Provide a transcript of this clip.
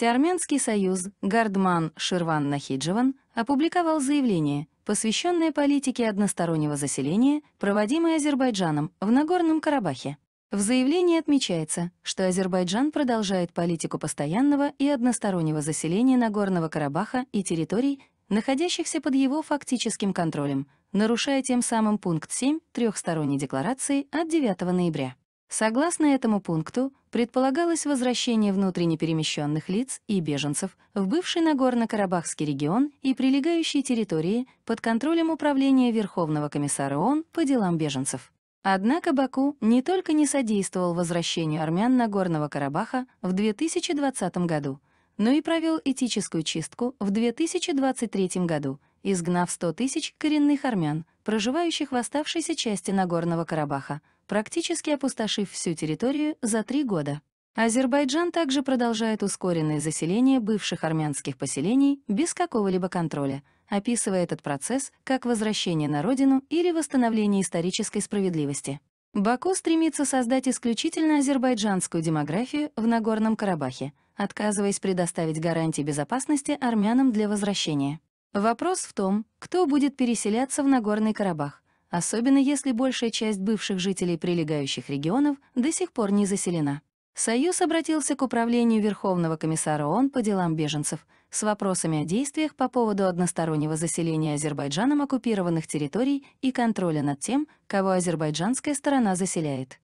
Всеармянский союз Гардман Ширван Нахиджеван опубликовал заявление, посвященное политике одностороннего заселения, проводимой Азербайджаном в Нагорном Карабахе. В заявлении отмечается, что Азербайджан продолжает политику постоянного и одностороннего заселения Нагорного Карабаха и территорий, находящихся под его фактическим контролем, нарушая тем самым пункт 7 трехсторонней декларации от 9 ноября. Согласно этому пункту, предполагалось возвращение внутренне перемещенных лиц и беженцев в бывший Нагорно-Карабахский регион и прилегающие территории под контролем Управления Верховного комиссара ООН по делам беженцев. Однако Баку не только не содействовал возвращению армян Нагорного Карабаха в 2020 году, но и провел этическую чистку в 2023 году — изгнав 100 тысяч коренных армян, проживающих в оставшейся части Нагорного Карабаха, практически опустошив всю территорию за три года. Азербайджан также продолжает ускоренное заселение бывших армянских поселений без какого-либо контроля, описывая этот процесс как возвращение на родину или восстановление исторической справедливости. Баку стремится создать исключительно азербайджанскую демографию в Нагорном Карабахе, отказываясь предоставить гарантии безопасности армянам для возвращения. Вопрос в том, кто будет переселяться в Нагорный Карабах, особенно если большая часть бывших жителей прилегающих регионов до сих пор не заселена. Союз обратился к управлению Верховного комиссара ООН по делам беженцев с вопросами о действиях по поводу одностороннего заселения Азербайджаном оккупированных территорий и контроля над тем, кого азербайджанская сторона заселяет.